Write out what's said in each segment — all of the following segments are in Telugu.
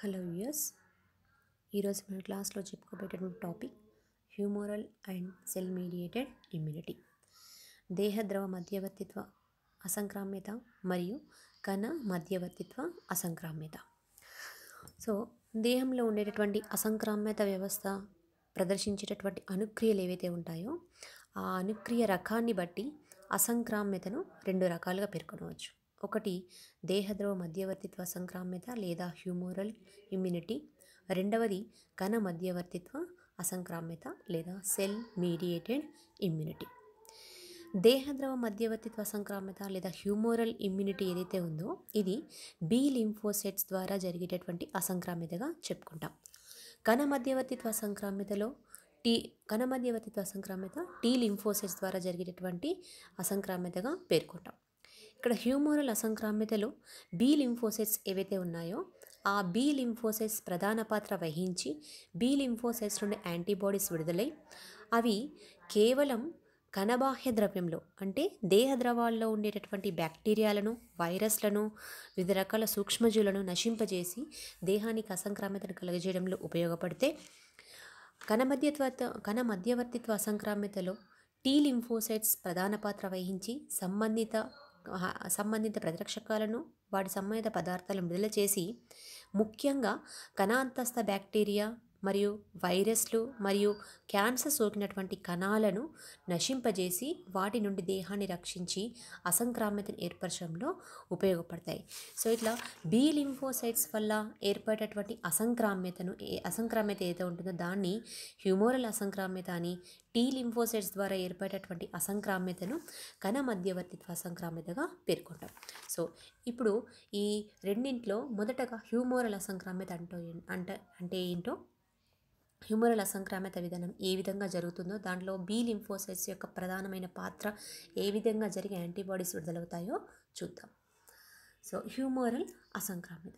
హలో వ్యూయర్స్ ఈరోజు మన క్లాస్లో చెప్పుకోబెట్టిన topic humoral and cell mediated immunity దేహ ద్రవ మధ్యవర్తిత్వ అసంక్రామ్యత మరియు కణ మధ్యవర్తిత్వ అసంక్రామ్యత సో దేహంలో ఉండేటటువంటి అసంక్రామ్యత వ్యవస్థ ప్రదర్శించేటటువంటి అనుక్రియలు ఏవైతే ఉంటాయో ఆ అనుక్రియ రకాన్ని బట్టి అసంక్రామ్యతను రెండు రకాలుగా పేర్కొనవచ్చు ఒకటి దేహద్రవ మధ్యవర్తిత్వ సంక్రామ్యత లేదా హ్యూమోరల్ ఇమ్యూనిటీ రెండవది కణ మధ్యవర్తిత్వ అసంక్రామ్యత లేదా సెల్ మీడియేటెడ్ ఇమ్యూనిటీ దేహద్రవ మధ్యవర్తిత్వ సంక్రామ్యత లేదా హ్యూమోరల్ ఇమ్యూనిటీ ఏదైతే ఉందో ఇది బి లింఫోసెట్స్ ద్వారా జరిగేటటువంటి అసంక్రామ్యతగా చెప్పుకుంటాం కణ మధ్యవర్తిత్వ సంక్రామ్యతలో టీ కణ మధ్యవర్తిత్వ సంక్రామ్యత టీ లింఫోసెట్స్ ద్వారా జరిగేటటువంటి అసంక్రామ్యతగా పేర్కొంటాం ఇక్కడ హ్యూమోరల్ అసంక్రామ్యతలో బీ లింఫోసెట్స్ ఏవైతే ఉన్నాయో ఆ బీ లింఫోసెట్స్ ప్రధాన పాత్ర వహించి బీ లింఫోసెట్స్ నుండి యాంటీబాడీస్ విడుదలై అవి కేవలం కణబాహ్య ద్రవ్యంలో అంటే దేహ ద్రవాల్లో ఉండేటటువంటి బ్యాక్టీరియాలను వైరస్లను వివిధ రకాల సూక్ష్మజీవులను నశింపజేసి దేహానికి అసంక్రామ్యతను కలగజేయడంలో ఉపయోగపడితే కణమధ్యత్వ కణ మధ్యవర్తిత్వ అసంక్రామ్యతలో టీ లింఫోసైట్స్ ప్రధాన పాత్ర వహించి సంబంధిత సంబంధిత ప్రతిరక్షకాలను వాటి సంబంధిత పదార్థాలను విడుదల చేసి ముఖ్యంగా కణ అంతస్థ బ్యాక్టీరియా మరియు వైరస్లు మరియు క్యాన్సర్ సోకినటువంటి కణాలను నశింపజేసి వాటి నుండి దేహాన్ని రక్షించి అసంక్రామ్యతను ఏర్పరచడంలో ఉపయోగపడతాయి సో ఇట్లా బీ లింఫోసైట్స్ వల్ల ఏర్పడేటటువంటి అసంక్రామ్యతను అసంక్రామ్యత ఏదో ఉంటుందో దాన్ని హ్యూమోరల్ అసంక్రామ్యత అని టీ లింఫోసైట్స్ ద్వారా ఏర్పడేటటువంటి అసంక్రామ్యతను కణ మధ్యవర్తిత్వ అసంక్రామ్యతగా పేర్కొంటాం సో ఇప్పుడు ఈ రెండింట్లో మొదటగా హ్యూమోరల్ అసంక్రామ్యత అంటూ అంట అంటే ఏంటో హ్యూమరల్ అసంక్రామ్యత విధానం ఏ విధంగా జరుగుతుందో దాంట్లో బీ లింఫోసైట్స్ యొక్క ప్రధానమైన పాత్ర ఏ విధంగా జరిగి యాంటీబాడీస్ విడుదలవుతాయో చూద్దాం సో హ్యూమరల్ అసంక్రామ్యత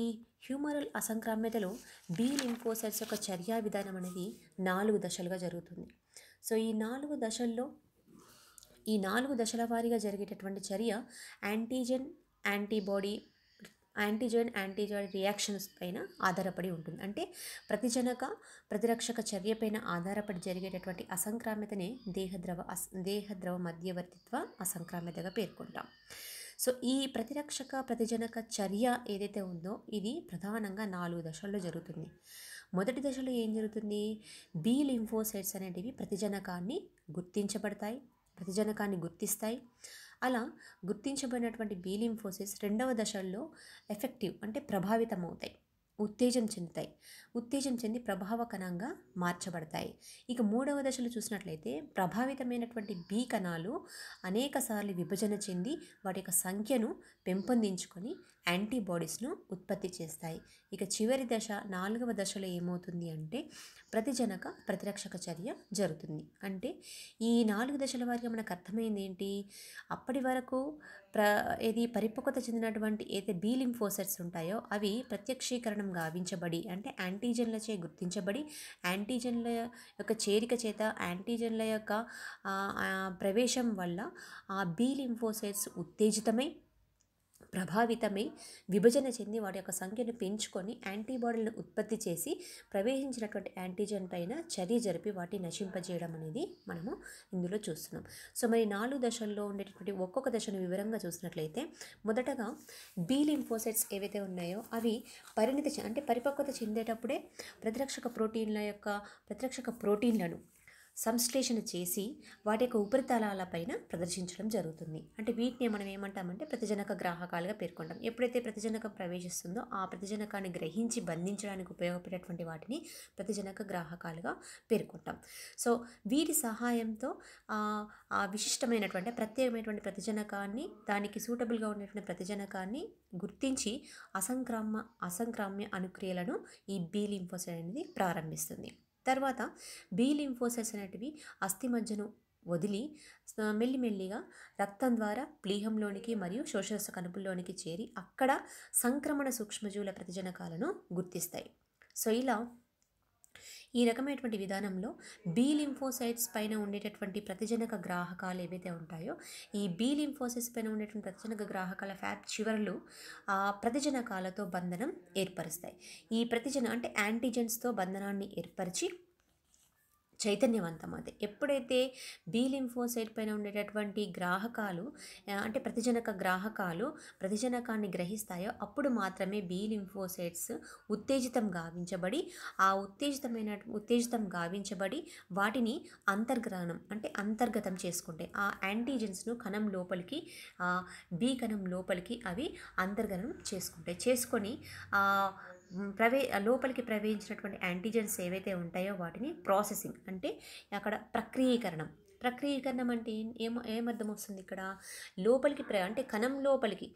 ఈ హ్యూమరల్ అసంక్రామ్యతలో బీ లింఫోసైట్స్ యొక్క చర్యా విధానం అనేది నాలుగు దశలుగా జరుగుతుంది సో ఈ నాలుగు దశల్లో ఈ నాలుగు దశల వారీగా జరిగేటటువంటి చర్య యాంటీజెన్ యాంటీబాడీ యాంటీజెన్ యాంటీజాయిడ్ రియాక్షన్స్ పైన ఆధారపడి ఉంటుంది అంటే ప్రతిజనక ప్రతిరక్షక చర్య పైన ఆధారపడి జరిగేటటువంటి అసంక్రామ్యతనే దేహద్రవ అస దేహద్రవ మధ్యవర్తిత్వ అసంక్రామ్యతగా పేర్కొంటాం సో ఈ ప్రతిరక్షక ప్రతిజనక చర్య ఏదైతే ఉందో ఇది ప్రధానంగా నాలుగు దశల్లో జరుగుతుంది మొదటి దశలో ఏం జరుగుతుంది బి లింఫోసైట్స్ అనేటివి ప్రతిజనకాన్ని గుర్తించబడతాయి ప్రతిజనకాన్ని గుర్తిస్తాయి అలా గుర్తించబడినటువంటి బీలింఫోసిస్ రెండవ దశల్లో ఎఫెక్టివ్ అంటే ప్రభావితం అవుతాయి ఉత్తేజం చెందుతాయి ఉత్తేజం చెంది ప్రభావ కణంగా మార్చబడతాయి ఇక మూడవ దశలో చూసినట్లయితే ప్రభావితమైనటువంటి బి కణాలు అనేక విభజన చెంది వాటి యొక్క సంఖ్యను పెంపొందించుకొని యాంటీబాడీస్ను ఉత్పత్తి చేస్తాయి ఇక చివరి దశ నాలుగవ దశలో ఏమవుతుంది అంటే ప్రతిజనక ప్రతిరక్షక చర్య జరుగుతుంది అంటే ఈ నాలుగు దశల వారికి మనకు అర్థమైంది ఏంటి అప్పటి వరకు ప్ర ఏది పరిపక్వత చెందినటువంటి ఏదైతే బీ లింఫోసెట్స్ ఉంటాయో అవి ప్రత్యక్షీకరణం గావించబడి అంటే యాంటీజెన్లచే గుర్తించబడి యాంటీజన్ల యొక్క చేరిక చేత యాంటీజన్ల యొక్క ప్రవేశం వల్ల ఆ బీ లింఫోసెట్స్ ఉత్తేజితమై ప్రభావితమై విభజన చెంది వాటి యొక్క సంఖ్యను పెంచుకొని యాంటీబాడీలను ఉత్పత్తి చేసి ప్రవేశించినటువంటి యాంటీజెన్ పైన చర్య జరిపి వాటిని నశింపజేయడం అనేది మనము ఇందులో చూస్తున్నాం సో మరి నాలుగు దశల్లో ఉండేటటువంటి ఒక్కొక్క దశను వివరంగా చూసినట్లయితే మొదటగా బీల్ లింఫోసైట్స్ ఏవైతే ఉన్నాయో అవి పరిణిత అంటే పరిపక్వత చెందేటప్పుడే ప్రతిరక్షక ప్రోటీన్ల యొక్క ప్రతిరక్షక ప్రోటీన్లను సంశ్లేషణ చేసి వాటి యొక్క ఉపరితలాలపైన ప్రదర్శించడం జరుగుతుంది అంటే వీటిని మనం ఏమంటామంటే ప్రతిజనక గ్రాహకాలుగా పేర్కొంటాం ఎప్పుడైతే ప్రతిజనకం ప్రవేశిస్తుందో ఆ ప్రతిజనకాన్ని గ్రహించి బంధించడానికి ఉపయోగపడేటువంటి వాటిని ప్రతిజనక గ్రాహకాలుగా పేర్కొంటాం సో వీటి సహాయంతో ఆ విశిష్టమైనటువంటి ప్రత్యేకమైనటువంటి ప్రతిజనకాన్ని దానికి సూటబుల్గా ఉన్నటువంటి ప్రతిజనకాన్ని గుర్తించి అసంక్రామ అసంక్రామ్య అనుక్రియలను ఈ బీ అనేది ప్రారంభిస్తుంది తర్వాత బీ లింఫోసెస్ అనేటివి అస్థి మధ్యను వదిలి మెల్లిమెల్లిగా రక్తం ద్వారా ప్లీహంలోనికి మరియు శోషరస కనుపుల్లోనికి చేరి అక్కడ సంక్రమణ సూక్ష్మజీవుల ప్రతిజనకాలను గుర్తిస్తాయి సో ఇలా ఈ రకమైనటువంటి విధానంలో బీ లింఫోసైట్స్ పైన ఉండేటటువంటి ప్రతిజనక గ్రాహకాలు ఏవైతే ఉంటాయో ఈ బీ లింఫోసైట్స్ పైన ఉండేటువంటి ప్రతిజనక గ్రాహకాల ఫ్యాప్ చివరలు ఆ ప్రతిజనకాలతో బంధనం ఏర్పరుస్తాయి ఈ ప్రతిజన అంటే యాంటీజెన్స్తో బంధనాన్ని ఏర్పరిచి చైతన్యవంతం అది ఎప్పుడైతే బీ లింఫోసైడ్ పైన ఉండేటటువంటి గ్రాహకాలు అంటే ప్రతిజనక గ్రాహకాలు ప్రతిజనకాన్ని గ్రహిస్తాయో అప్పుడు మాత్రమే బీ లింఫోసైట్స్ ఉత్తేజితం గావించబడి ఆ ఉత్తేజితమైన ఉత్తేజితం గావించబడి వాటిని అంతర్గ్రహణం అంటే అంతర్గతం చేసుకుంటే ఆ యాంటీజెన్స్ను కణం లోపలికి బీ కణం లోపలికి అవి అంతర్గతం చేసుకుంటాయి చేసుకొని ప్రవే లోపలికి ప్రవేశించినటువంటి యాంటీజెన్స్ ఏవైతే ఉంటాయో వాటిని ప్రాసెసింగ్ అంటే అక్కడ ప్రక్రియీకరణం ప్రక్రియీకరణం అంటే ఏం ఏమర్థం వస్తుంది ఇక్కడ లోపలికి ప్ర అంటే కణం లోపలికి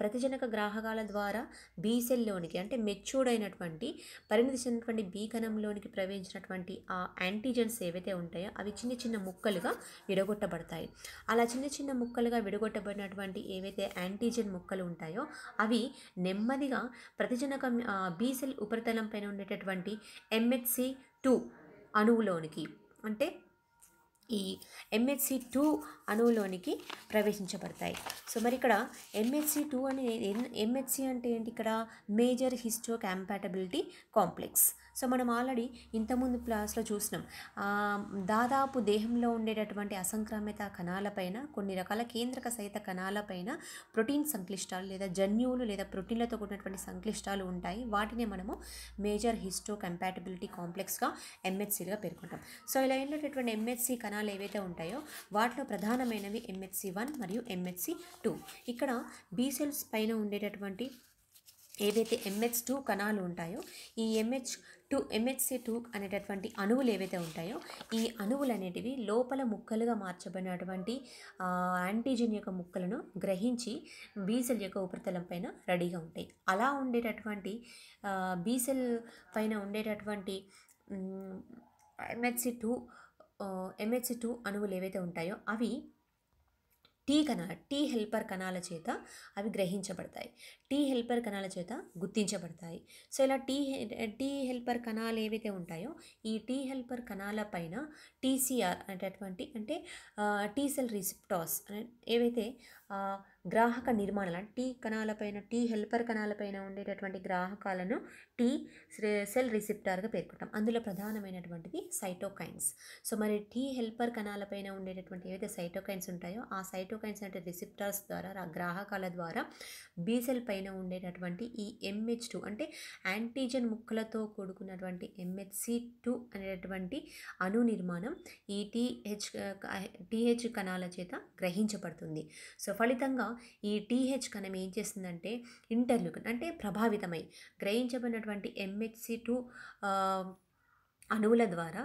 ప్రతిజనక గ్రాహకాల ద్వారా బీ సెల్లోనికి అంటే మెచ్యూర్డ్ అయినటువంటి పరిణితి చెందినటువంటి బీ కణంలోనికి ప్రవేశించినటువంటి ఆ యాంటీజెన్స్ ఏవైతే ఉంటాయో అవి చిన్న చిన్న ముక్కలుగా విడగొట్టబడతాయి అలా చిన్న చిన్న ముక్కలుగా విడగొట్టబడినటువంటి ఏవైతే యాంటీజెన్ ముక్కలు ఉంటాయో అవి నెమ్మదిగా ప్రతిజనక బీ సెల్ ఉపరితలం పైన ఉండేటటువంటి ఎంహెచ్సి టూ అణువులోనికి అంటే ఈ ఎంహెచ్సి టూ అణువులోనికి ప్రవేశించబడతాయి సో మరి ఇక్కడ ఎంహెచ్సి టూ అనే ఎంహెచ్సి అంటే ఏంటి ఇక్కడ major histocompatibility complex so మనం ఆల్రెడీ ఇంతకుముందు క్లాస్లో చూసినాం దాదాపు దేహంలో ఉండేటటువంటి అసంక్రమిత కణాలపైన కొన్ని రకాల కేంద్రక సహిత కణాలపైన ప్రోటీన్ సంక్లిష్టాలు లేదా జన్యువులు లేదా ప్రోటీన్లతో కూడినటువంటి సంక్లిష్టాలు ఉంటాయి వాటిని మనము మేజర్ హిస్టో కంపాటబిలిటీ కాంప్లెక్స్గా ఎంహెచ్సిలుగా పేర్కొంటాం సో ఇలా ఉండేటటువంటి ఎంహెచ్సి కణాలు ఏవైతే ఉంటాయో వాటిలో ప్రధానమైనవి ఎంహెచ్సి వన్ మరియు ఎంహెచ్సి టూ ఇక్కడ బీ సెల్స్ పైన ఉండేటటువంటి ఏవైతే ఎంహెచ్ టూ కణాలు ఉంటాయో ఈ ఎంహెచ్ టూ ఎంహెచ్సి టూ అనేటటువంటి అణువులు ఏవైతే ఉంటాయో ఈ అణువులు అనేటివి లోపల ముక్కలుగా మార్చబడినటువంటి యాంటీజెన్ యొక్క ముక్కలను గ్రహించి బీసెల్ యొక్క ఉపరితలం పైన రెడీగా ఉంటాయి అలా ఉండేటటువంటి బీసెల్ పైన ఉండేటటువంటి ఎంహెచ్సి టూ ఎంహెచ్సి టూ అణువులు ఏవైతే ఉంటాయో అవి టీ కణాల టీ హెల్పర్ కణాల చేత అవి గ్రహించబడతాయి టీ హెల్పర్ కణాల చేత గుర్తించబడతాయి సో ఇలా టీ టీ హెల్పర్ కణాలు ఏవైతే ఉంటాయో ఈ టీ హెల్పర్ కణాల పైన టీసీఆర్ అనేటటువంటి అంటే టీ సెల్ రిసిప్టాస్ ఏవైతే గ్రాహక నిర్మాణాల టీ కణాలపైన టీ హెల్పర్ కణాలపైన ఉండేటటువంటి గ్రాహకాలను టీ సెల్ రిసిప్టార్గా పేర్కొంటాం అందులో ప్రధానమైనటువంటిది సైటోకైన్స్ సో మరి టీ హెల్పర్ కణాలపైన ఉండేటటువంటి ఏవైతే సైటోకైన్స్ ఉంటాయో ఆ సైటోకైన్స్ అంటే రిసిప్టార్స్ ద్వారా గ్రాహకాల ద్వారా బీసెల్ పైన ఉండేటటువంటి ఈ ఎంహెచ్ టూ అంటే యాంటీజెన్ ముక్కలతో కూడుకున్నటువంటి ఎంహెచ్సి టూ అనేటటువంటి అణు నిర్మాణం ఈ టీహెచ్ టీహెచ్ కణాల చేత గ్రహించబడుతుంది సో ఫలితంగా ఈ టీహెచ్ కణం ఏం చేస్తుందంటే ఇంటర్లూకన్ అంటే ప్రభావితమై గ్రహించబడినటువంటి ఎంహెచ్సి టూ అణువుల ద్వారా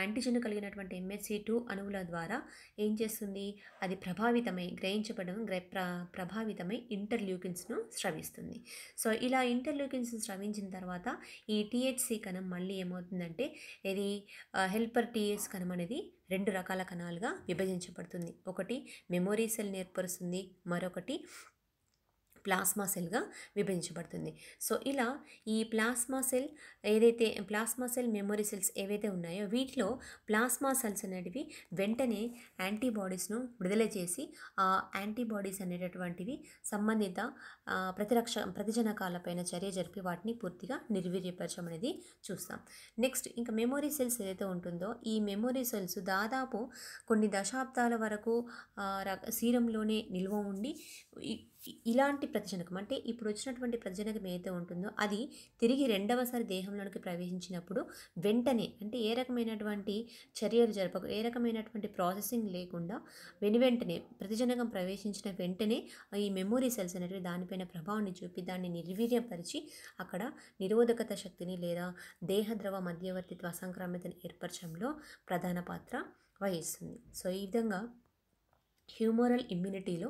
యాంటీజన్ కలిగినటువంటి ఎంహెచ్సి టూ అణువుల ద్వారా ఏం చేస్తుంది అది ప్రభావితమై గ్రహించబడడం ప్ర ప్రభావితమై ఇంటర్ల్యూకిన్స్ను స్రవిస్తుంది సో ఇలా ఇంటర్ల్యూకిన్స్ను స్రవించిన తర్వాత ఈ టీహెచ్సి కణం మళ్ళీ ఏమవుతుందంటే ఇది హెల్పర్ టీఎస్ కణం అనేది రెండు రకాల కణాలుగా విభజించబడుతుంది ఒకటి మెమోరీ సెల్ని ఏర్పరుస్తుంది మరొకటి ప్లాస్మా సెల్గా విభజించబడుతుంది సో ఇలా ఈ ప్లాస్మా సెల్ ఏదైతే ప్లాస్మా సెల్ మెమొరీ సెల్స్ ఏవైతే ఉన్నాయో వీటిలో ప్లాస్మా సెల్స్ అనేటివి వెంటనే యాంటీబాడీస్ను విడుదల చేసి ఆ యాంటీబాడీస్ అనేటటువంటివి సంబంధిత ప్రతిరక్ష ప్రతిజనకాలపైన చర్య జరిపి వాటిని పూర్తిగా నిర్వీర్యపరచమనేది చూస్తాం నెక్స్ట్ ఇంకా మెమొరీ సెల్స్ ఏదైతే ఉంటుందో ఈ మెమొరీ సెల్స్ దాదాపు కొన్ని దశాబ్దాల వరకు సీరంలోనే నిల్వ ఉండి ఇలాంటి ప్రజనకం అంటే ఇప్పుడు వచ్చినటువంటి ప్రజనకం ఏదైతే ఉంటుందో అది తిరిగి రెండవసారి దేహంలోనికి ప్రవేశించినప్పుడు వెంటనే అంటే ఏ రకమైనటువంటి చర్యలు జరపక ఏ రకమైనటువంటి ప్రాసెసింగ్ లేకుండా వెను వెంటనే ప్రతిజనకం ప్రవేశించిన వెంటనే ఈ మెమోరీ సెల్స్ అనేవి దానిపైన ప్రభావాన్ని చూపి దాన్ని నిర్వీర్యపరిచి అక్కడ నిరోధకత శక్తిని లేదా దేహ ద్రవ మధ్యవర్తిత్వ అసంక్రామితను ఏర్పరచడంలో ప్రధాన పాత్ర వహిస్తుంది సో ఈ విధంగా హ్యూమోరల్ ఇమ్యూనిటీలో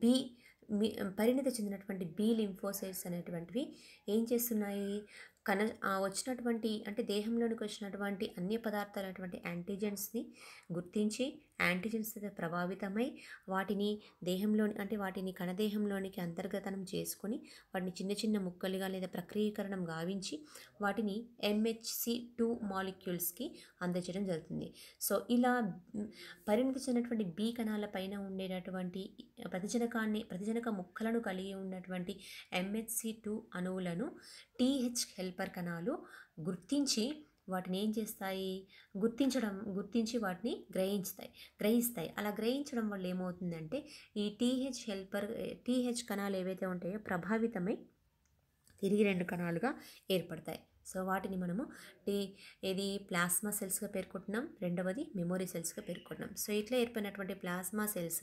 బి పరిణతి చెందినటువంటి బీ లింఫోసైట్స్ అనేటువంటివి ఏం చేస్తున్నాయి కన వచ్చినటువంటి అంటే దేహంలోనికి వచ్చినటువంటి అన్ని పదార్థాలైనటువంటి యాంటీజెన్స్ని గుర్తించి యాంటీజెన్స్ ప్రభావితమై వాటిని దేహంలోని అంటే వాటిని కణదేహంలోనికి అంతర్గతనం చేసుకొని వాటిని చిన్న చిన్న ముక్కలుగా లేదా ప్రక్రియకరణం గావించి వాటిని ఎంహెచ్సి టూ మాలిక్యూల్స్కి అందజేయడం జరుగుతుంది సో ఇలా పరిమితి చెందినటువంటి బి కణాల పైన ఉండేటటువంటి ప్రతిజనకాన్ని ప్రతిజనక ముక్కలను కలిగి ఉన్నటువంటి ఎంహెచ్సి టూ అణువులను టీహెచ్ హెల్పర్ కణాలు గుర్తించి వాటిని ఏం చేస్తాయి గుర్తించడం గుర్తించి వాటిని గ్రహించుతాయి గ్రహిస్తాయి అలా గ్రహించడం వల్ల ఏమవుతుందంటే ఈ టీహెచ్ హెల్పర్ టీహెచ్ కణాలు ఏవైతే ఉంటాయో ప్రభావితమై తిరిగి రెండు కణాలుగా ఏర్పడతాయి సో వాటిని మనము ఒకటి ఏది ప్లాస్మా సెల్స్గా పేర్కొంటున్నాం రెండవది మెమోరీ సెల్స్గా పేర్కొంటున్నాం సో ఇట్లా ఏర్పడినటువంటి ప్లాస్మా సెల్స్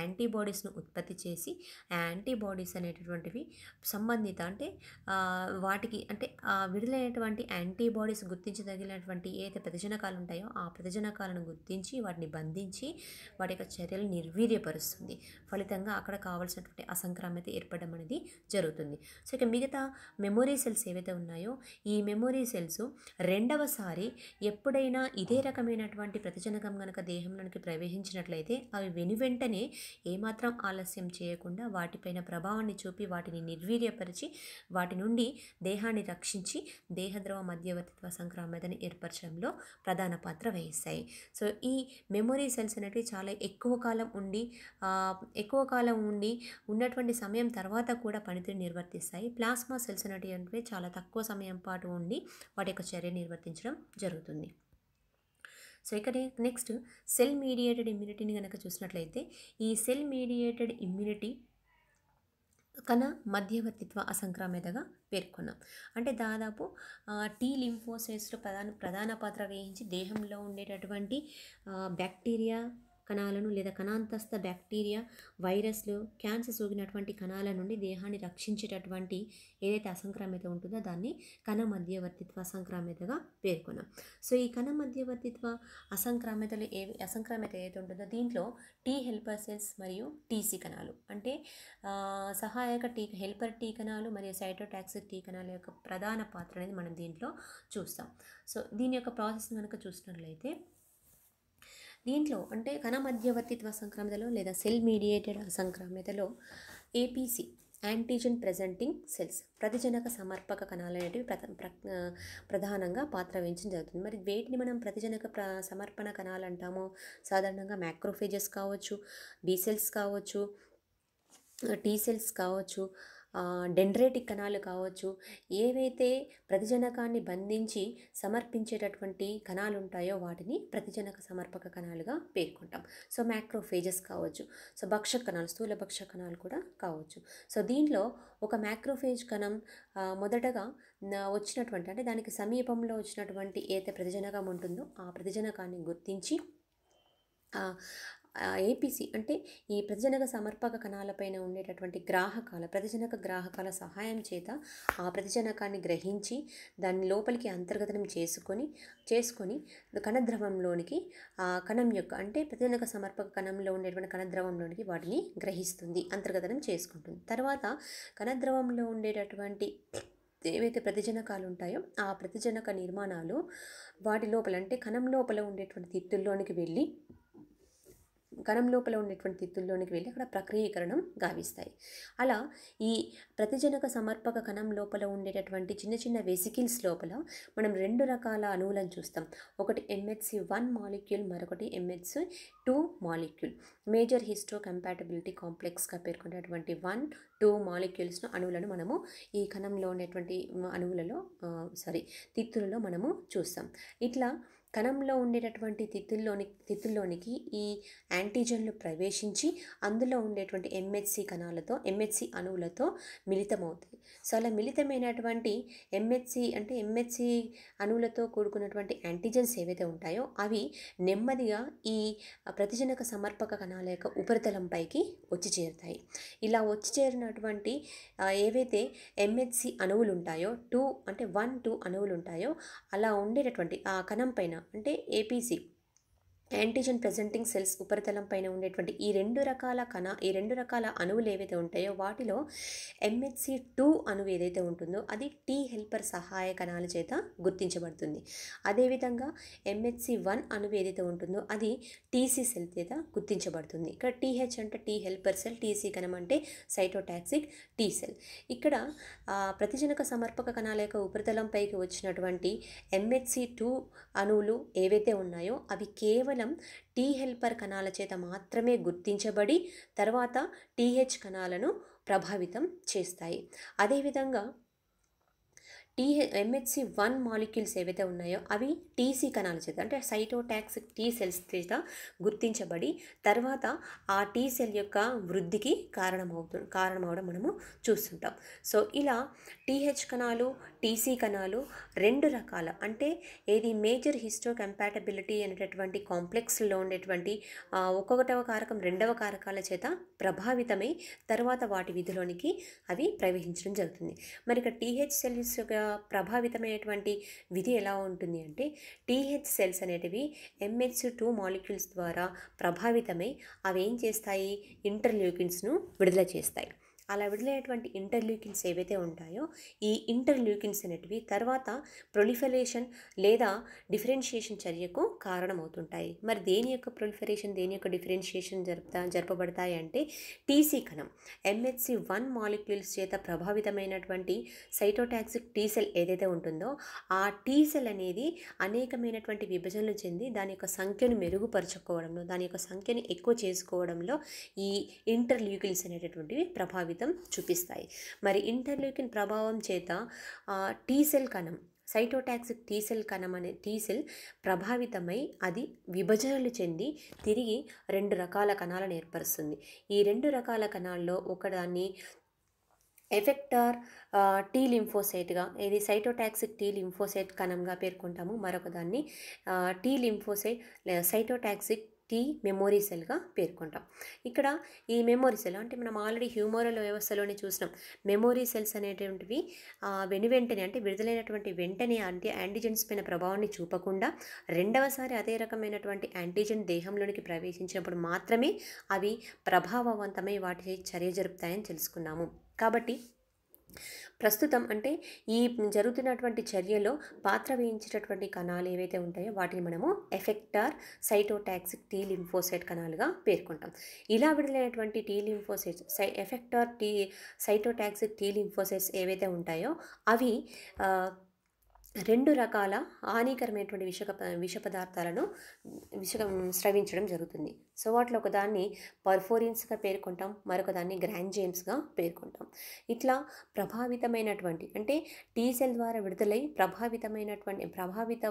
యాంటీబాడీస్ను ఉత్పత్తి చేసి యాంటీబాడీస్ అనేటటువంటివి సంబంధిత అంటే వాటికి అంటే విడుదలైనటువంటి యాంటీబాడీస్ గుర్తించదగినటువంటి ఏదైతే ప్రతిజనకాలు ఉంటాయో ఆ ప్రతిజనకాలను గుర్తించి వాటిని బంధించి వాటి యొక్క చర్యలు నిర్వీర్యపరుస్తుంది ఫలితంగా అక్కడ కావాల్సినటువంటి అసంక్రామ్యత ఏర్పడడం అనేది జరుగుతుంది సో ఇక మిగతా మెమోరీ సెల్స్ ఏవైతే ఉన్నాయో ఈ మెమోరీ సెల్స్ రెండవసారి ఎప్పుడైనా ఇదే రకమైనటువంటి ప్రతిజనకం గనక దేహంలోనికి ప్రవేశించినట్లయితే అవి వెనువెంటనే ఏమాత్రం ఆలస్యం చేయకుండా వాటిపైన ప్రభావాన్ని చూపి వాటిని నిర్వీర్యపరిచి వాటి నుండి దేహాన్ని రక్షించి దేహద్రవ మధ్యవర్తిత్వ సంక్రామ్యతను ఏర్పరచడంలో ప్రధాన పాత్ర వహిస్తాయి సో ఈ మెమొరీ సెల్స్ అనేటివి చాలా ఎక్కువ కాలం ఉండి ఎక్కువ కాలం ఉండి ఉన్నటువంటి సమయం తర్వాత కూడా పనితీరు నిర్వర్తిస్తాయి ప్లాస్మా సెల్స్ అనేటివి చాలా తక్కువ సమయం పాటు ఉండి వాటి యొక్క చర్య నిర్వర్తించడం జరుగుతుంది సో ఇక్కడ నెక్స్ట్ సెల్ మీడియేటెడ్ ఇమ్యూనిటీని కనుక చూసినట్లయితే ఈ సెల్ మీడియేటెడ్ ఇమ్యూనిటీ కన మధ్యవర్తిత్వ అసంక్రామ్యతగా పేర్కొన్నాం అంటే దాదాపు టీ లింఫోసైట్స్లో ప్రధాన ప్రధాన పాత్ర వహించి దేహంలో ఉండేటటువంటి బ్యాక్టీరియా కణాలను లేదా కణాంతస్థ బ్యాక్టీరియా వైరస్లు క్యాన్సర్ సోకినటువంటి కణాల నుండి దేహాన్ని రక్షించేటటువంటి ఏదైతే అసంక్రామ్యత ఉంటుందో దాన్ని కణ మధ్యవర్తిత్వ అసంక్రామ్యతగా పేర్కొన్నాం సో ఈ కణ మధ్యవర్తిత్వ అసంక్రామ్యతలు ఏ అసంక్రామ్యత ఏదైతే ఉంటుందో దీంట్లో టీ హెల్పర్ సెల్స్ మరియు టీసీ కణాలు అంటే సహాయక టీ హెల్పర్ టీ కణాలు మరియు సైటోటాక్సిక్ టీ కణాల యొక్క ప్రధాన పాత్ర అనేది మనం దీంట్లో చూస్తాం సో దీని యొక్క ప్రాసెస్ కనుక చూసినట్లయితే దీంట్లో అంటే కణ మధ్యవర్తిత్వ సంక్రమతలో లేదా సెల్ మీడియేటెడ్ అసంక్రమతలో ఏపీసీ యాంటీజెన్ ప్రజెంటింగ్ సెల్స్ ప్రతిజనక సమర్పక కణాలు అనేటివి ప్రధానంగా పాత్ర వహించడం జరుగుతుంది మరి వేటిని మనం ప్రతిజనక ప్ర సమర్పణ కణాలు అంటాము సాధారణంగా మ్యాక్రోఫేజెస్ కావచ్చు బీ సెల్స్ కావచ్చు టీ సెల్స్ కావచ్చు డెండ్రేటిక్ కణాలు కావచ్చు ఏవైతే ప్రతిజనకాన్ని బంధించి సమర్పించేటటువంటి కణాలు ఉంటాయో వాటిని ప్రతిజనక సమర్పక కణాలుగా పేర్కొంటాం సో మ్యాక్రోఫేజెస్ కావచ్చు సో భక్ష కణాలు స్థూల భక్ష కణాలు కూడా కావచ్చు సో దీనిలో ఒక మ్యాక్రోఫేజ్ కణం మొదటగా వచ్చినటువంటి అంటే దానికి సమీపంలో వచ్చినటువంటి ఏదైతే ప్రతిజనకం ఉంటుందో ఆ ప్రతిజనకాన్ని గుర్తించి ఏపీసీ అంటే ఈ ప్రతిజనక సమర్పక కణాలపైన ఉండేటటువంటి గ్రాహకాల ప్రతిజనక గ్రాహకాల సహాయం చేత ఆ ప్రతిజనకాన్ని గ్రహించి దాన్ని లోపలికి అంతర్గతం చేసుకొని చేసుకొని కణద్రవంలోనికి ఆ కణం యొక్క అంటే ప్రతిజనక సమర్పక కణంలో ఉండేటువంటి కణద్రవంలోనికి వాటిని గ్రహిస్తుంది అంతర్గతం చేసుకుంటుంది తర్వాత కణద్రవంలో ఉండేటటువంటి ఏవైతే ప్రతిజనకాలు ఉంటాయో ఆ ప్రతిజనక నిర్మాణాలు వాటి లోపల అంటే కణం లోపల ఉండేటువంటి తిత్తుల్లోనికి వెళ్ళి కణం లోపల ఉన్నటువంటి తిత్తుల్లోనికి వెళ్ళి అక్కడ ప్రక్రియీకరణం గావిస్తాయి అలా ఈ ప్రతిజనక సమర్పక కణం లోపల ఉండేటటువంటి చిన్న చిన్న వెసికిల్స్ లోపల మనం రెండు రకాల అణువులను చూస్తాం ఒకటి ఎంహెచ్సి వన్ మాలిక్యూల్ మరొకటి MHC two molecule major histocompatibility కాంప్లెక్స్గా పేర్కొనేటువంటి వన్ టూ మాలిక్యూల్స్ను అణువులను మనము ఈ కణంలో ఉండేటువంటి అణువులలో సారీ తిత్తులలో మనము చూస్తాం ఇట్లా కణంలో ఉండేటటువంటి తిత్తుల్లోని తిత్తుల్లోనికి ఈ యాంటీజన్లు ప్రవేశించి అందులో ఉండేటువంటి ఎంహెచ్సి కణాలతో ఎంహెచ్సి అణువులతో మిళితమవుతాయి సో అలా మిళితమైనటువంటి ఎంహెచ్సి అంటే ఎంహెచ్సి అణువులతో కూడుకున్నటువంటి యాంటీజన్స్ ఏవైతే ఉంటాయో అవి నెమ్మదిగా ఈ ప్రతిజనక సమర్పక కణాల యొక్క ఉపరితలంపైకి వచ్చి చేరుతాయి ఇలా వచ్చి చేరినటువంటి ఏవైతే ఎంహెచ్సి అణువులు ఉంటాయో టూ అంటే వన్ టూ అణువులు ఉంటాయో అలా ఉండేటటువంటి ఆ కణం పైన అంటే ఏపీసీ యాంటీజెన్ ప్రెజెంటింగ్ సెల్స్ ఉపరితలం పైన ఉండేటువంటి ఈ రెండు రకాల కణ ఈ రెండు రకాల అణువులు ఏవైతే ఉంటాయో వాటిలో ఎంహెచ్సి టూ అణువు ఏదైతే ఉంటుందో అది టీ హెల్పర్ సహాయ కణాల చేత గుర్తించబడుతుంది అదేవిధంగా ఎంహెచ్సి వన్ అణువు ఏదైతే ఉంటుందో అది టీసీ సెల్ చేత గుర్తించబడుతుంది ఇక్కడ టీహెచ్ అంటే టీ హెల్పర్ సెల్ టీసీ కణం అంటే సైటోటాక్సిక్ టీ సెల్ ఇక్కడ ప్రతిజనక సమర్పక కణాల యొక్క ఉపరితలంపైకి వచ్చినటువంటి ఎంహెచ్సి టూ అణువులు ఏవైతే ఉన్నాయో అవి కేవలం కేవలం టీ హెల్పర్ కణాల చేత మాత్రమే గుర్తించబడి తర్వాత టీహెచ్ కణాలను ప్రభావితం చేస్తాయి అదేవిధంగా టీహె ఎంహెచ్సి వన్ మాలిక్యూల్స్ ఏవైతే ఉన్నాయో అవి టీసీ కణాల చేత అంటే సైటోటాక్స్ టీ సెల్స్ చేత గుర్తించబడి తర్వాత ఆ టీ సెల్ యొక్క వృద్ధికి కారణమవుతు కారణమవడం మనము చూస్తుంటాం సో ఇలా టీహెచ్ కణాలు టీసీ కణాలు రెండు రకాల అంటే ఏది మేజర్ హిస్టో కంపాటబిలిటీ అనేటటువంటి కాంప్లెక్స్లో ఉండేటువంటి ఒక్కొక్కటవ కారకం రెండవ కారకాల చేత ప్రభావితమై తర్వాత వాటి విధిలోనికి అవి ప్రవహించడం జరుగుతుంది మరి ఇక టీహెచ్ సెల్స్ యొక్క ప్రభావితమైనటువంటి విధి ఎలా ఉంటుంది అంటే టీహెచ్ సెల్స్ అనేటివి ఎంహెచ్ టూ మాలిక్యూల్స్ ద్వారా ప్రభావితమై అవి ఏం చేస్తాయి ఇంటర్ల్యూకిన్స్ను విడుదల చేస్తాయి అలా విడలేటువంటి ఇంటర్లూకిన్స్ ఏవైతే ఉంటాయో ఈ ఇంటర్లూకిన్స్ అనేటివి తర్వాత ప్రొలిఫరేషన్ లేదా డిఫరెన్షియేషన్ చర్యకు కారణమవుతుంటాయి మరి దేని యొక్క ప్రొలిఫరేషన్ దేని యొక్క డిఫరెన్షియేషన్ జరుపుతా జరపబడతాయి అంటే టీసీ కణం ఎంహెచ్సి వన్ మాలిక్యూల్స్ చేత ప్రభావితమైనటువంటి సైటోటాక్సిక్ టీసెల్ ఏదైతే ఉంటుందో ఆ టీసెల్ అనేది అనేకమైనటువంటి విభజనలు చెంది దాని యొక్క సంఖ్యను మెరుగుపరచుకోవడంలో దాని యొక్క సంఖ్యను ఎక్కువ చేసుకోవడంలో ఈ ఇంటర్లూకిల్స్ అనేటటువంటివి ప్రభావితం ఫలితం చూపిస్తాయి మరి ఇంటర్లూకిన్ ప్రభావం చేత టీసెల్ కణం సైటోటాక్సిక్ టీసెల్ కణం అనే టీసెల్ ప్రభావితమై అది విభజనలు చెంది తిరిగి రెండు రకాల కణాలను ఏర్పరుస్తుంది ఈ రెండు రకాల కణాల్లో ఒకదాన్ని ఎఫెక్టార్ టీ లింఫోసైట్గా ఇది సైటోటాక్సిక్ టీ లింఫోసైట్ కణంగా పేర్కొంటాము మరొక దాన్ని T lymphocyte cytotoxic T memory సెల్గా పేర్కొంటాం ఇక్కడ ఈ మెమోరీ సెల్ అంటే మనం ఆల్రెడీ హ్యూమోరల్ వ్యవస్థలోనే చూసినాం మెమోరీ సెల్స్ అనేటువంటివి వెను వెంటనే అంటే విడుదలైనటువంటి వెంటనే అంటే యాంటీజెన్స్ పైన ప్రభావాన్ని చూపకుండా రెండవసారి అదే రకమైనటువంటి యాంటీజెన్ దేహంలోనికి ప్రవేశించినప్పుడు మాత్రమే అవి ప్రభావవంతమై వాటి చర్య జరుపుతాయని తెలుసుకున్నాము కాబట్టి ప్రస్తుతం అంటే ఈ జరుగుతున్నటువంటి చర్యలో పాత్ర వేయించేటటువంటి కణాలు ఏవైతే ఉంటాయో వాటిని మనము ఎఫెక్టార్ సైటోటాక్సిక్ టీ లింఫోసైట్ కణాలుగా పేర్కొంటాం ఇలా విడుదలైనటువంటి టీ లింఫోసైట్స్ సై effector T cytotoxic T lymphocytes ఏవైతే ఉంటాయో అవి రెండు రకాల హానికరమైనటువంటి విష విష పదార్థాలను విష స్రవించడం జరుగుతుంది సో వాటిలో ఒకదాన్ని పర్ఫోరిన్స్గా పేర్కొంటాం మరొకదాన్ని జేమ్స్గా పేర్కొంటాం ఇట్లా ప్రభావితమైనటువంటి అంటే టీసెల్ ద్వారా విడుదలై ప్రభావితమైనటువంటి ప్రభావిత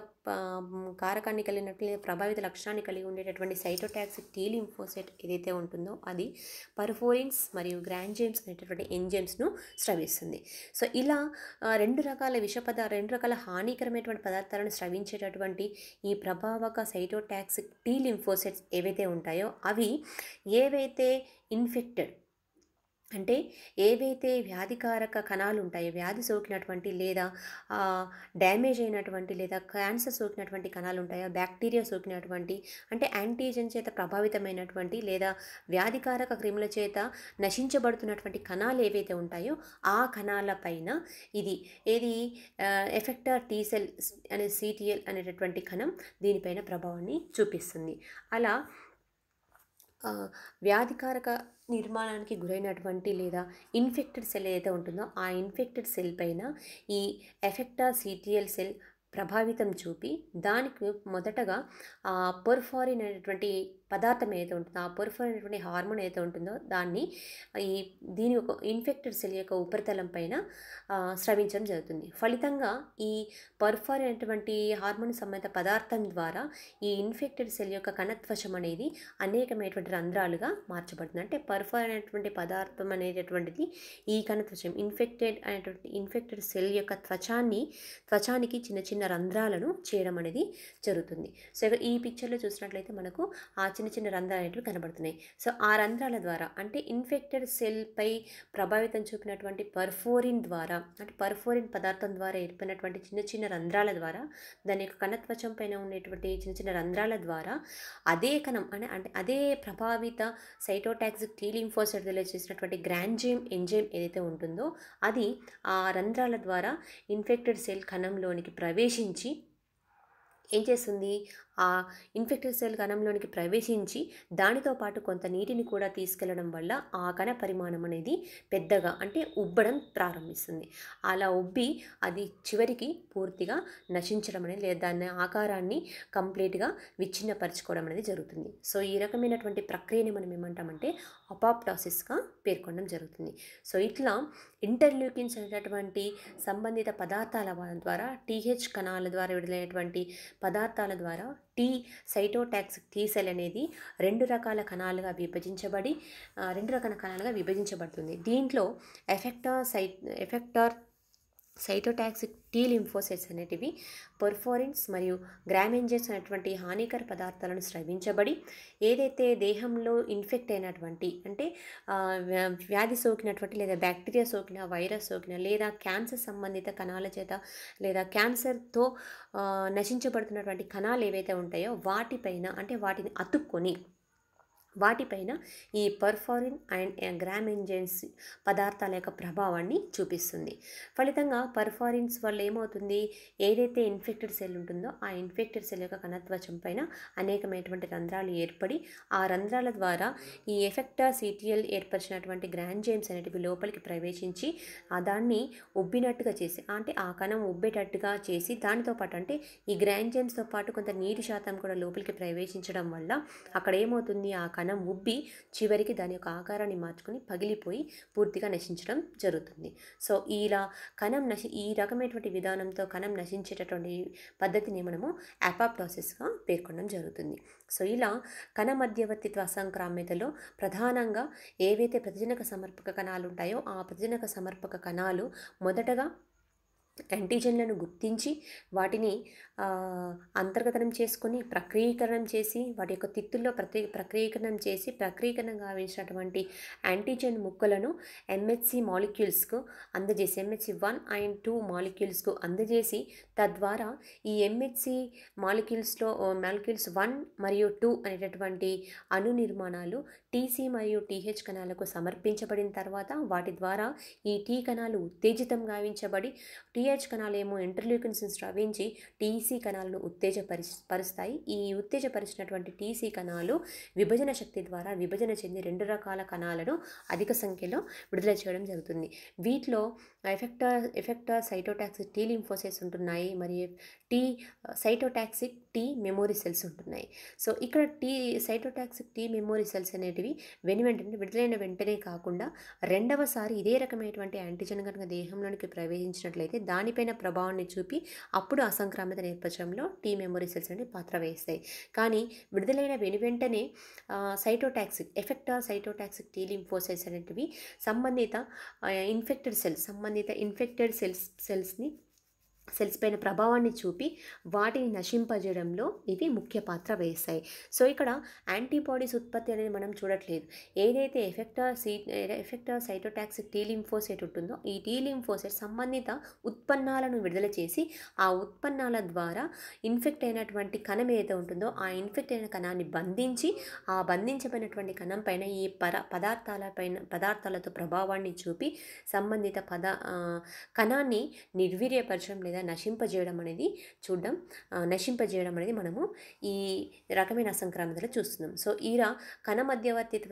కారకాన్ని కలిగినట్లు ప్రభావిత లక్షణాన్ని కలిగి ఉండేటటువంటి సైటోటాక్స్ టీ ఇంఫోసెట్ ఏదైతే ఉంటుందో అది పర్ఫోరిన్స్ మరియు జేమ్స్ అనేటటువంటి ఎంజేమ్స్ను స్రవిస్తుంది సో ఇలా రెండు రకాల విష రెండు రకాల హానికరమైనటువంటి పదార్థాలను స్రవించేటటువంటి ఈ ప్రభావక సైటోటాక్సిక్ టీ లింఫోసైట్స్ ఏవైతే ఉంటాయో ఉన్నాయో అవి ఏవైతే ఇన్ఫెక్టెడ్ అంటే ఏవైతే వ్యాధికారక కణాలు ఉంటాయో వ్యాధి సోకినటువంటి లేదా డ్యామేజ్ అయినటువంటి లేదా క్యాన్సర్ సోకినటువంటి కణాలు ఉంటాయో బ్యాక్టీరియా సోకినటువంటి అంటే యాంటీజెన్ చేత ప్రభావితమైనటువంటి లేదా వ్యాధికారక క్రిముల చేత నశించబడుతున్నటువంటి కణాలు ఏవైతే ఉంటాయో ఆ కణాల పైన ఇది ఏది ఎఫెక్టర్ టీసెల్ అనే సిటిఎల్ అనేటటువంటి కణం దీనిపైన ప్రభావాన్ని చూపిస్తుంది అలా వ్యాధికారక నిర్మాణానికి గురైనటువంటి లేదా ఇన్ఫెక్టెడ్ సెల్ ఏదైతే ఉంటుందో ఆ ఇన్ఫెక్టెడ్ సెల్ పైన ఈ ఎఫెక్టా సిటిఎల్ సెల్ ప్రభావితం చూపి దానికి మొదటగా పొర్ఫారిన్ అనేటువంటి పదార్థం ఏదైతే ఉంటుందో ఆ అనేటువంటి హార్మోన్ ఏదైతే ఉంటుందో దాన్ని ఈ దీని ఒక ఇన్ఫెక్టెడ్ సెల్ యొక్క ఉపరితలం పైన స్రవించడం జరుగుతుంది ఫలితంగా ఈ పర్ఫర్ అనేటువంటి హార్మోన్ సంబంధిత పదార్థం ద్వారా ఈ ఇన్ఫెక్టెడ్ సెల్ యొక్క కణత్వశం అనేది అనేకమైనటువంటి రంధ్రాలుగా మార్చబడుతుంది అంటే పర్ఫర్ అనేటువంటి పదార్థం అనేటటువంటిది ఈ కణత్వశం ఇన్ఫెక్టెడ్ అనేటువంటి ఇన్ఫెక్టెడ్ సెల్ యొక్క త్వచాన్ని త్వచానికి చిన్న చిన్న రంధ్రాలను చేయడం అనేది జరుగుతుంది సో ఈ పిక్చర్లో చూసినట్లయితే మనకు ఆ చిన్న చిన్న రంధ్రాలు అనేటివి కనబడుతున్నాయి సో ఆ రంధ్రాల ద్వారా అంటే ఇన్ఫెక్టెడ్ సెల్పై ప్రభావితం చూపినటువంటి పర్ఫోరిన్ ద్వారా అంటే పర్ఫోరిన్ పదార్థం ద్వారా ఏర్పడినటువంటి చిన్న చిన్న రంధ్రాల ద్వారా దాని యొక్క కణత్వచం పైన ఉండేటువంటి చిన్న చిన్న రంధ్రాల ద్వారా అదే కణం అంటే అంటే అదే ప్రభావిత సైటోటాక్సిక్ టీలింఫోసైడ్లో చేసినటువంటి గ్రాంజేమ్ ఎంజైమ్ ఏదైతే ఉంటుందో అది ఆ రంధ్రాల ద్వారా ఇన్ఫెక్టెడ్ సెల్ కణంలోనికి ప్రవేశించి ఏం చేస్తుంది ఆ ఇన్ఫెక్టెడ్ సెల్ కణంలోనికి ప్రవేశించి దానితో పాటు కొంత నీటిని కూడా తీసుకెళ్లడం వల్ల ఆ కణ పరిమాణం అనేది పెద్దగా అంటే ఉబ్బడం ప్రారంభిస్తుంది అలా ఉబ్బి అది చివరికి పూర్తిగా నశించడం అనేది లేదా దాని ఆకారాన్ని కంప్లీట్గా విచ్ఛిన్నపరచుకోవడం అనేది జరుగుతుంది సో ఈ రకమైనటువంటి ప్రక్రియని మనం ఏమంటామంటే అపాప్టాసిస్గా పేర్కొనడం జరుగుతుంది సో ఇట్లా ఇంటర్లూకిన్స్ అనేటటువంటి సంబంధిత పదార్థాల ద్వారా టీహెచ్ కణాల ద్వారా విడుదలైనటువంటి పదార్థాల ద్వారా టీ సైటోటాక్సిక్ టీ సెల్ అనేది రెండు రకాల కణాలుగా విభజించబడి రెండు రకాల కణాలుగా విభజించబడుతుంది దీంట్లో ఎఫెక్టర్ సై ఎఫెక్టర్ సైటోటాక్సిక్ టీ లింఫోసెట్స్ అనేటివి పర్ఫోరిన్స్ మరియు గ్రామెంజెస్ అనేటువంటి హానికర పదార్థాలను స్రవించబడి ఏదైతే దేహంలో ఇన్ఫెక్ట్ అయినటువంటి అంటే వ్యాధి సోకినటువంటి లేదా బ్యాక్టీరియా సోకిన వైరస్ సోకిన లేదా క్యాన్సర్ సంబంధిత కణాల చేత లేదా క్యాన్సర్తో నశించబడుతున్నటువంటి కణాలు ఏవైతే ఉంటాయో వాటిపైన అంటే వాటిని అతుక్కొని వాటిపైన ఈ పర్ఫారిన్ అండ్ గ్రామ్ గ్రామెంజెన్స్ పదార్థాల యొక్క ప్రభావాన్ని చూపిస్తుంది ఫలితంగా పర్ఫారిన్స్ వల్ల ఏమవుతుంది ఏదైతే ఇన్ఫెక్టెడ్ సెల్ ఉంటుందో ఆ ఇన్ఫెక్టెడ్ సెల్ యొక్క కణత్వచం పైన అనేకమైనటువంటి రంధ్రాలు ఏర్పడి ఆ రంధ్రాల ద్వారా ఈ ఎఫెక్టా సిటిఎల్ ఏర్పరిచినటువంటి గ్రాంజేమ్స్ అనేటివి లోపలికి ప్రవేశించి ఆ దాన్ని ఉబ్బినట్టుగా చేసి అంటే ఆ కణం ఉబ్బేటట్టుగా చేసి దానితో పాటు అంటే ఈ గ్రాంజేమ్స్తో పాటు కొంత నీటి శాతం కూడా లోపలికి ప్రవేశించడం వల్ల అక్కడ ఏమవుతుంది ఆ కణం ఉబ్బి చివరికి దాని యొక్క ఆకారాన్ని మార్చుకొని పగిలిపోయి పూర్తిగా నశించడం జరుగుతుంది సో ఇలా కణం నశి ఈ రకమైనటువంటి విధానంతో కణం నశించేటటువంటి పద్ధతిని మనము అపాప్టోసిస్గా పేర్కొనడం జరుగుతుంది సో ఇలా కణ మధ్యవర్తిత్వ అసంక్రామ్యతలో ప్రధానంగా ఏవైతే ప్రతిజనక సమర్పక కణాలు ఉంటాయో ఆ ప్రతిజనక సమర్పక కణాలు మొదటగా యాంటీజెన్లను గుర్తించి వాటిని అంతర్గతనం చేసుకుని ప్రక్రియీకరణం చేసి వాటి యొక్క తిత్తుల్లో ప్రతి ప్రక్రియకరణం చేసి ప్రక్రియకరణం గావించినటువంటి యాంటీజెన్ ముక్కలను ఎంహెచ్సి మాలిక్యూల్స్కు అందజేసి ఎంహెచ్సి వన్ అండ్ టూ మాలిక్యూల్స్కు అందజేసి తద్వారా ఈ ఎంహెచ్సి మాలిక్యూల్స్లో మాలిక్యూల్స్ వన్ మరియు టూ అనేటటువంటి అణు నిర్మాణాలు టీసీ మరియు టీహెచ్ కణాలకు సమర్పించబడిన తర్వాత వాటి ద్వారా ఈ టీ కణాలు ఉత్తేజితం గావించబడి టీహెచ్ కణాలు ఏమో ఇంటర్లూకిన్స్ స్రవించి టీసీ టీసీ కణాలను ఉత్తేజపరి పరుస్తాయి ఈ ఉత్తేజపరిచినటువంటి టీసీ కణాలు విభజన శక్తి ద్వారా విభజన చెంది రెండు రకాల కణాలను అధిక సంఖ్యలో విడుదల చేయడం జరుగుతుంది వీటిలో effector effector cytotoxic T lymphocytes ఉంటున్నాయి మరియు T cytotoxic T memory cells ఉంటున్నాయి సో ఇక్కడ T cytotoxic T memory cells అనేటివి వెను వెంటనే విడుదలైన వెంటనే కాకుండా రెండవసారి ఇదే రకమైనటువంటి యాంటీజన్ కనుక దేహంలోనికి ప్రవేశించినట్లయితే దానిపైన ప్రభావాన్ని చూపి అప్పుడు అసంక్రామిత నేపథ్యంలో టీ మెమొరీ సెల్స్ అనేది పాత్ర వేస్తాయి కానీ విడుదలైన వెను వెంటనే cytotoxic effector cytotoxic T lymphocytes అనేటివి సంబంధిత ఇన్ఫెక్టెడ్ సెల్స్ సంబంధిత ఇన్ఫెక్టెడ్ సెల్స్ సెల్స్ని పైన ప్రభావాన్ని చూపి వాటిని నశింపజేయడంలో ఇవి ముఖ్య పాత్ర వేస్తాయి సో ఇక్కడ యాంటీబాడీస్ ఉత్పత్తి అనేది మనం చూడట్లేదు ఏదైతే effector C effector cytotoxic T ఉంటుందో ఈ టీ సంబంధిత ఉత్పన్నాలను విడుదల చేసి ఆ ఉత్పన్నాల ద్వారా ఇన్ఫెక్ట్ అయినటువంటి కణం ఏదైతే ఉంటుందో ఆ ఇన్ఫెక్ట్ అయిన కణాన్ని బంధించి ఆ బంధించబడినటువంటి కణం పైన ఈ పర పదార్థాల పైన పదార్థాలతో ప్రభావాన్ని చూపి సంబంధిత పద కణాన్ని నిర్వీర్యపరచడం లేదా లేదా నశింపజేయడం అనేది చూడడం నశింపజేయడం అనేది మనము ఈ రకమైన అసంక్రామ్యతలో చూస్తున్నాం సో ఈరా కణ మధ్యవర్తిత్వ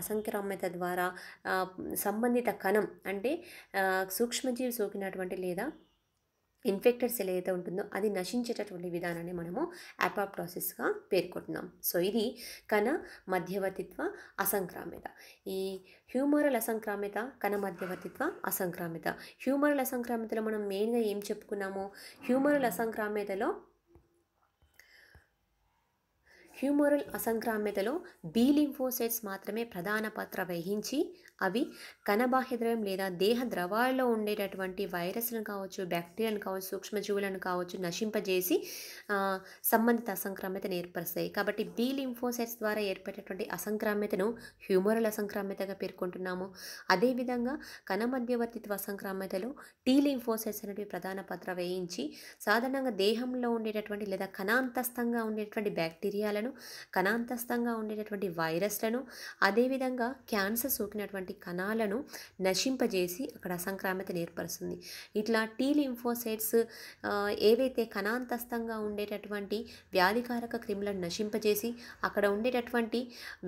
అసంక్రామ్యత ద్వారా సంబంధిత కణం అంటే సూక్ష్మజీవి సోకినటువంటి లేదా ఇన్ఫెక్టెడ్ సెల్ ఏదైతే ఉంటుందో అది నశించేటటువంటి విధానాన్ని మనము అపాప్టోసిస్గా పేర్కొంటున్నాం సో ఇది కణ మధ్యవర్తిత్వ అసంక్రామ్యత ఈ హ్యూమరల్ అసంక్రామ్యత కణ మధ్యవర్తిత్వ అసంక్రామ్యత హ్యూమరల్ అసంక్రామ్యతలో మనం మెయిన్గా ఏం చెప్పుకున్నాము హ్యూమరల్ అసంక్రామ్యతలో హ్యూమరల్ అసంక్రామ్యతలో బీ లింఫోసైట్స్ మాత్రమే ప్రధాన పాత్ర వహించి అవి ద్రవం లేదా దేహ ద్రవాలలో ఉండేటటువంటి వైరస్లను కావచ్చు బ్యాక్టీరియాలను కావచ్చు సూక్ష్మజీవులను కావచ్చు నశింపజేసి సంబంధిత అసంక్రామ్యతను ఏర్పరుస్తాయి కాబట్టి బీ లింఫోసైట్స్ ద్వారా ఏర్పడేటటువంటి అసంక్రామ్యతను హ్యూమరల్ అసంక్రామ్యతగా పేర్కొంటున్నాము అదేవిధంగా కణమధ్యవర్తిత్వ అసంక్రామ్యతలో టీ లింఫోసైట్స్ అనేవి ప్రధాన పాత్ర వేయించి సాధారణంగా దేహంలో ఉండేటటువంటి లేదా కణాంతస్థంగా ఉండేటువంటి బ్యాక్టీరియాలను కణాంతస్థంగా ఉండేటటువంటి వైరస్లను అదేవిధంగా క్యాన్సర్ సోకినటువంటి ఉన్నటువంటి కణాలను నశింపజేసి అక్కడ అసంక్రామ్యతను ఏర్పరుస్తుంది ఇట్లా టీ లింఫోసైట్స్ ఏవైతే కణాంతస్థంగా ఉండేటటువంటి వ్యాధికారక క్రిములను నశింపజేసి అక్కడ ఉండేటటువంటి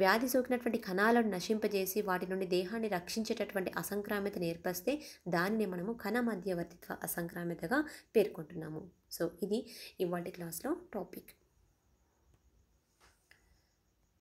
వ్యాధి సోకినటువంటి కణాలను నశింపజేసి వాటి నుండి దేహాన్ని రక్షించేటటువంటి అసంక్రామ్యతను ఏర్పరిస్తే దానిని మనము కణ మధ్యవర్తిత్వ అసంక్రామ్యతగా పేర్కొంటున్నాము సో ఇది ఇవాటి క్లాస్లో టాపిక్